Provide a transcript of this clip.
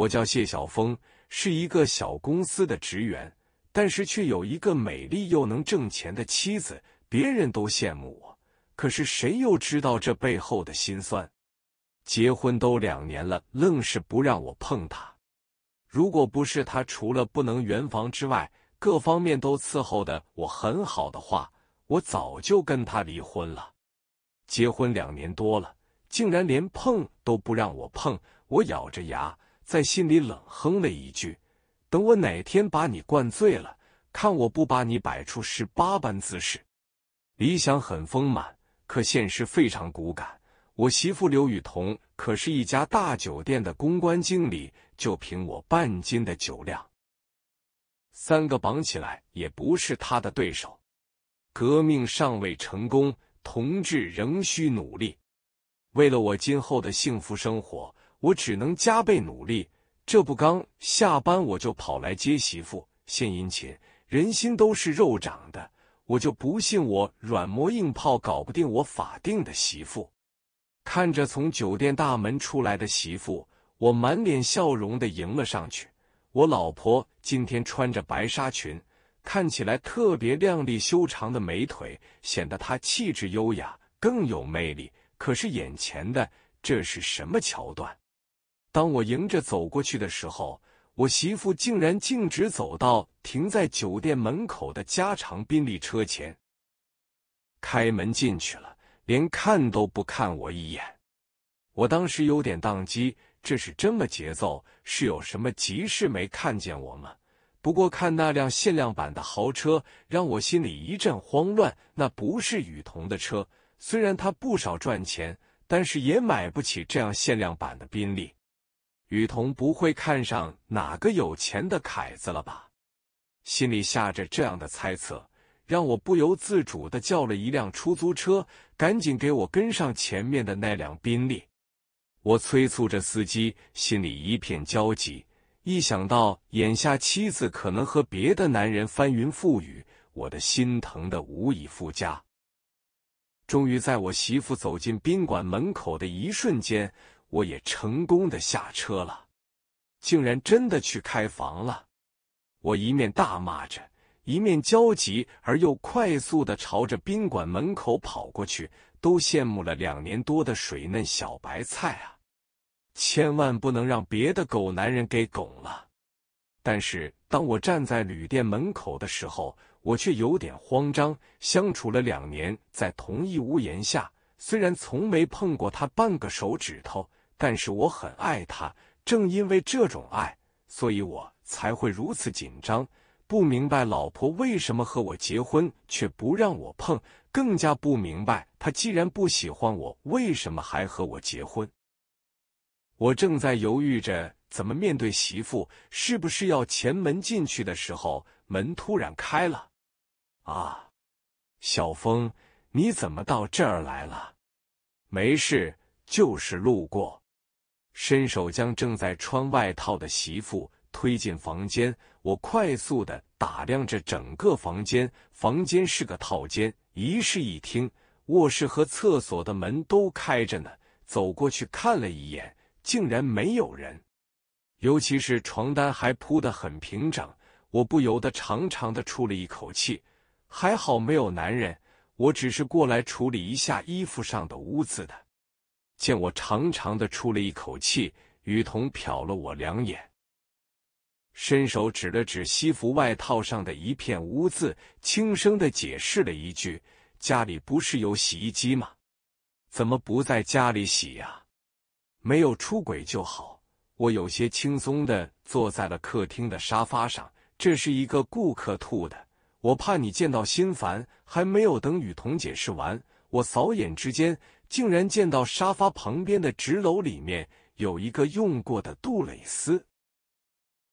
我叫谢晓峰，是一个小公司的职员，但是却有一个美丽又能挣钱的妻子，别人都羡慕我。可是谁又知道这背后的辛酸？结婚都两年了，愣是不让我碰她。如果不是她除了不能圆房之外，各方面都伺候的我很好的话，我早就跟她离婚了。结婚两年多了，竟然连碰都不让我碰，我咬着牙。在心里冷哼了一句：“等我哪天把你灌醉了，看我不把你摆出十八般姿势。”理想很丰满，可现实非常骨感。我媳妇刘雨桐可是一家大酒店的公关经理，就凭我半斤的酒量，三个绑起来也不是他的对手。革命尚未成功，同志仍需努力。为了我今后的幸福生活。我只能加倍努力。这不，刚下班我就跑来接媳妇，献殷勤。人心都是肉长的，我就不信我软磨硬泡搞不定我法定的媳妇。看着从酒店大门出来的媳妇，我满脸笑容的迎了上去。我老婆今天穿着白纱裙，看起来特别靓丽，修长的美腿显得她气质优雅，更有魅力。可是眼前的这是什么桥段？当我迎着走过去的时候，我媳妇竟然径直走到停在酒店门口的加长宾利车前，开门进去了，连看都不看我一眼。我当时有点宕机，这是这么节奏？是有什么急事没看见我吗？不过看那辆限量版的豪车，让我心里一阵慌乱。那不是雨桐的车，虽然他不少赚钱，但是也买不起这样限量版的宾利。雨桐不会看上哪个有钱的凯子了吧？心里下着这样的猜测，让我不由自主的叫了一辆出租车，赶紧给我跟上前面的那辆宾利。我催促着司机，心里一片焦急。一想到眼下妻子可能和别的男人翻云覆雨，我的心疼得无以复加。终于在我媳妇走进宾馆门口的一瞬间。我也成功的下车了，竟然真的去开房了！我一面大骂着，一面焦急而又快速的朝着宾馆门口跑过去。都羡慕了两年多的水嫩小白菜啊，千万不能让别的狗男人给拱了！但是当我站在旅店门口的时候，我却有点慌张。相处了两年，在同一屋檐下，虽然从没碰过他半个手指头。但是我很爱他，正因为这种爱，所以我才会如此紧张。不明白老婆为什么和我结婚却不让我碰，更加不明白她既然不喜欢我，为什么还和我结婚？我正在犹豫着怎么面对媳妇，是不是要前门进去的时候，门突然开了。啊，小峰，你怎么到这儿来了？没事，就是路过。伸手将正在穿外套的媳妇推进房间，我快速的打量着整个房间。房间是个套间，一室一厅，卧室和厕所的门都开着呢。走过去看了一眼，竟然没有人，尤其是床单还铺得很平整，我不由得长长的出了一口气，还好没有男人，我只是过来处理一下衣服上的污渍的。见我长长的出了一口气，雨桐瞟了我两眼，伸手指了指西服外套上的一片污渍，轻声的解释了一句：“家里不是有洗衣机吗？怎么不在家里洗呀？”没有出轨就好，我有些轻松的坐在了客厅的沙发上。这是一个顾客吐的，我怕你见到心烦。还没有等雨桐解释完，我扫眼之间。竟然见到沙发旁边的纸篓里面有一个用过的杜蕾斯。